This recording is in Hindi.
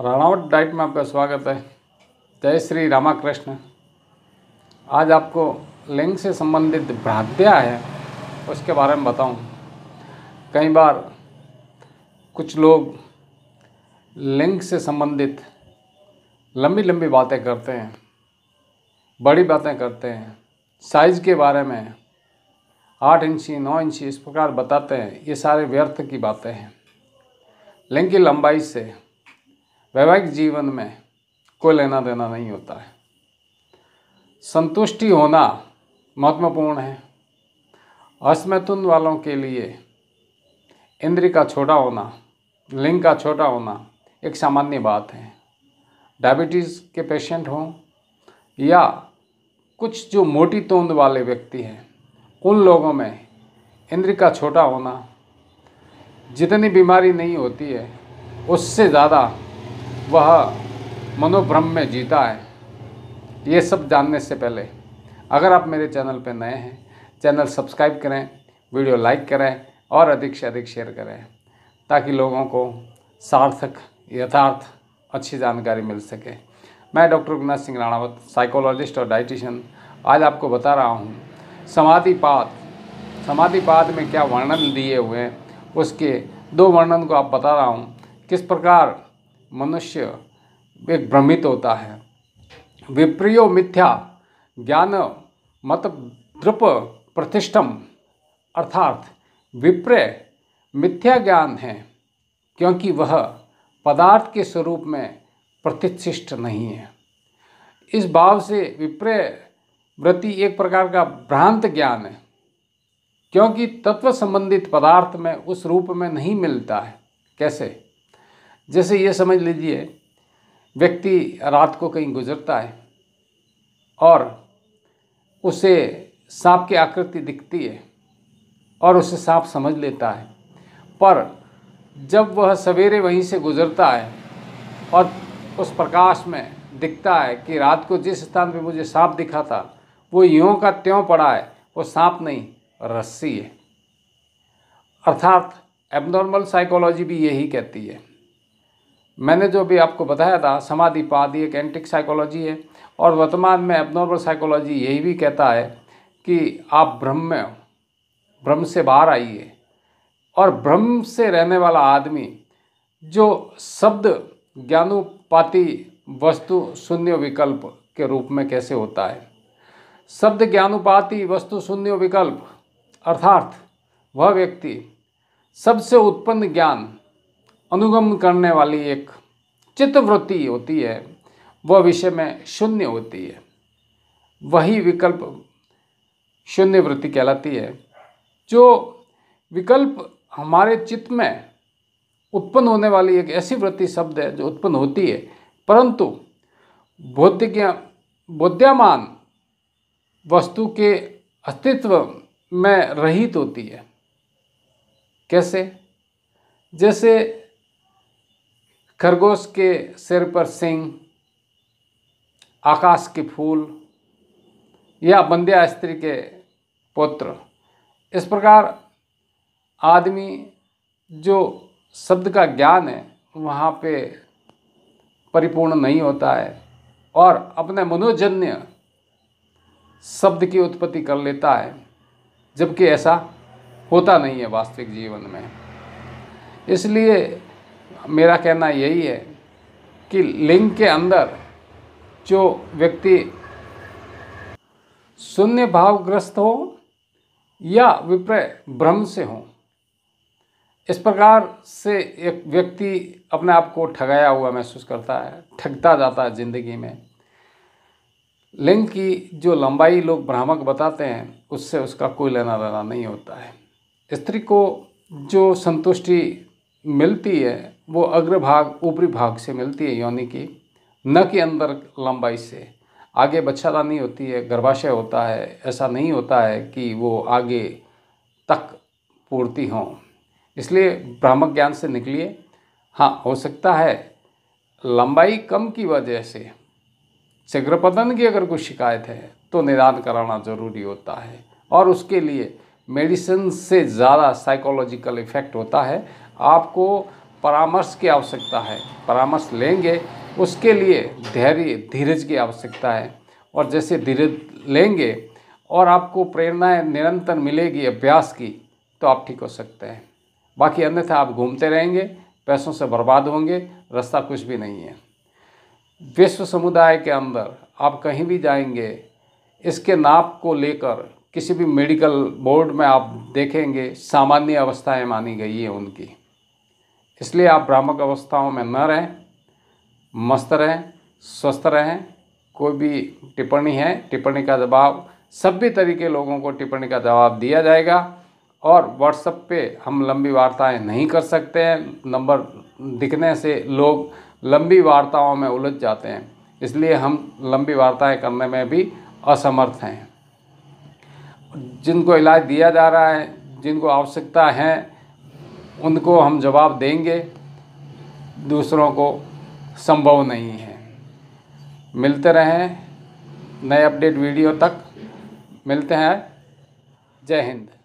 रनावट डाइट में आपका स्वागत है जय श्री रामाकृष्ण आज आपको लिंग से संबंधित भ्रांतियाँ है उसके बारे में बताऊं। कई बार कुछ लोग लिंग से संबंधित लंबी लंबी बातें करते हैं बड़ी बातें करते हैं साइज के बारे में आठ इंची नौ इंची इस प्रकार बताते हैं ये सारे व्यर्थ की बातें हैं लिंग की लंबाई से वैवाहिक जीवन में कोई लेना देना नहीं होता है संतुष्टि होना महत्वपूर्ण है अश्मैथुन वालों के लिए इंद्र का छोटा होना लिंग का छोटा होना एक सामान्य बात है डायबिटीज़ के पेशेंट हों या कुछ जो मोटी तोंद वाले व्यक्ति हैं उन लोगों में इंद्र का छोटा होना जितनी बीमारी नहीं होती है उससे ज़्यादा वह मनोभ्रम में जीता है ये सब जानने से पहले अगर आप मेरे चैनल पर नए हैं चैनल सब्सक्राइब करें वीडियो लाइक करें और अधिक से अधिक शेयर करें ताकि लोगों को सार्थक यथार्थ अच्छी जानकारी मिल सके मैं डॉक्टर गुनाथ सिंह राणावत साइकोलॉजिस्ट और डाइटिशियन आज आपको बता रहा हूँ समाधिपात समाधिपात में क्या वर्णन दिए हुए हैं उसके दो वर्णन को आप बता रहा हूँ किस प्रकार मनुष्य एक भ्रमित होता है विप्रियो मिथ्या ज्ञान मत द्रुप प्रतिष्ठम अर्थात विप्रय मिथ्या ज्ञान है क्योंकि वह पदार्थ के स्वरूप में प्रतिष्ठित नहीं है इस भाव से विप्रय वृत्ति एक प्रकार का भ्रांत ज्ञान है क्योंकि तत्व संबंधित पदार्थ में उस रूप में नहीं मिलता है कैसे जैसे ये समझ लीजिए व्यक्ति रात को कहीं गुजरता है और उसे सांप की आकृति दिखती है और उसे सांप समझ लेता है पर जब वह सवेरे वहीं से गुजरता है और उस प्रकाश में दिखता है कि रात को जिस स्थान पे मुझे सांप दिखा था वो यों का त्यों पड़ा है वो सांप नहीं रस्सी है अर्थात एबनॉर्मल साइकोलॉजी भी यही कहती है मैंने जो भी आपको बताया था समाधि पादी एक एंटिक साइकोलॉजी है और वर्तमान में एबनॉर्मल साइकोलॉजी यही भी कहता है कि आप भ्रम में हो भ्रम से बाहर आइए और भ्रम से रहने वाला आदमी जो शब्द ज्ञानुपाति वस्तु शून्य विकल्प के रूप में कैसे होता है शब्द ज्ञानुपाति वस्तु शून्य विकल्प अर्थात वह व्यक्ति सबसे उत्पन्न ज्ञान अनुगम करने वाली एक चित्तवृत्ति होती है वह विषय में शून्य होती है वही विकल्प शून्य वृत्ति कहलाती है जो विकल्प हमारे चित्त में उत्पन्न होने वाली एक ऐसी वृत्ति शब्द है जो उत्पन्न होती है परंतु भौतिक बोध्यमान वस्तु के अस्तित्व में रहित होती है कैसे जैसे खरगोश के सिर पर सिंह आकाश के फूल या बंध्या स्त्री के पुत्र इस प्रकार आदमी जो शब्द का ज्ञान है वहाँ पे परिपूर्ण नहीं होता है और अपने मनोजन्य शब्द की उत्पत्ति कर लेता है जबकि ऐसा होता नहीं है वास्तविक जीवन में इसलिए मेरा कहना यही है कि लिंग के अंदर जो व्यक्ति शून्य भावग्रस्त हो या विप्रय भ्रम से हो इस प्रकार से एक व्यक्ति अपने आप को ठगाया हुआ महसूस करता है ठगता जाता है ज़िंदगी में लिंग की जो लंबाई लोग भ्रामक बताते हैं उससे उसका कोई लेना देना नहीं होता है स्त्री को जो संतुष्टि मिलती है वो अग्रभाग ऊपरी भाग से मिलती है योनि की न के अंदर लंबाई से आगे नहीं होती है गर्भाशय होता है ऐसा नहीं होता है कि वो आगे तक पूर्ति हों इसलिए ब्राह्मक ज्ञान से निकलिए हाँ हो सकता है लंबाई कम की वजह से शीघ्रपतन की अगर कुछ शिकायत है तो निदान कराना ज़रूरी होता है और उसके लिए मेडिसिन से ज़्यादा साइकोलॉजिकल इफ़ेक्ट होता है आपको परामर्श की आवश्यकता है परामर्श लेंगे उसके लिए धैर्य धीरज की आवश्यकता है और जैसे धीरज लेंगे और आपको प्रेरणाएं निरंतर मिलेगी अभ्यास की तो आप ठीक हो सकते हैं बाकी अन्यथा आप घूमते रहेंगे पैसों से बर्बाद होंगे रास्ता कुछ भी नहीं है विश्व समुदाय के अंदर आप कहीं भी जाएंगे इसके नाप को लेकर किसी भी मेडिकल बोर्ड में आप देखेंगे सामान्य अवस्थाएं मानी गई है उनकी इसलिए आप भ्रामक अवस्थाओं में न रहें मस्त रहें स्वस्थ रहें कोई भी टिप्पणी है टिप्पणी का जवाब सभी तरीके लोगों को टिप्पणी का जवाब दिया जाएगा और व्हाट्सएप पे हम लंबी वार्ताएं नहीं कर सकते हैं नंबर दिखने से लोग लंबी वार्ताओं में उलझ जाते हैं इसलिए हम लंबी वार्ताएं करने में भी असमर्थ हैं जिनको इलाज दिया जा रहा है जिनको आवश्यकता है उनको हम जवाब देंगे दूसरों को संभव नहीं है मिलते रहें नए अपडेट वीडियो तक मिलते हैं जय हिंद